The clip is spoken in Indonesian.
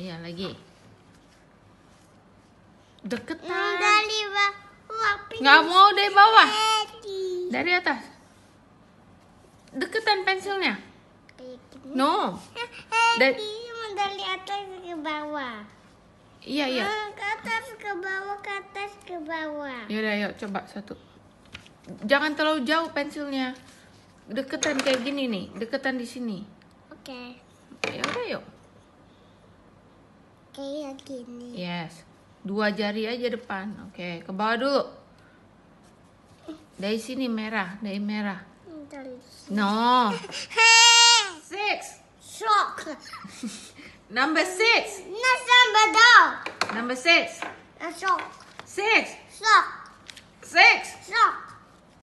Iya lagi. Deketan. Dari bawah. Nggak mau dari bawah. Dari atas. Deketan pensilnya. No. Dari eh, dari atas ke bawah. Iya iya. Eh, ke atas ke bawah ke atas ke bawah. Yaudah yuk coba satu. Jangan terlalu jauh pensilnya. Deketan kayak gini nih. Deketan di sini. Oke. Okay. Yaudah yuk kayak gini yes dua jari aja depan oke okay. ke bawah dulu dari sini merah dari merah no six shock number six not number dog number six shock six shock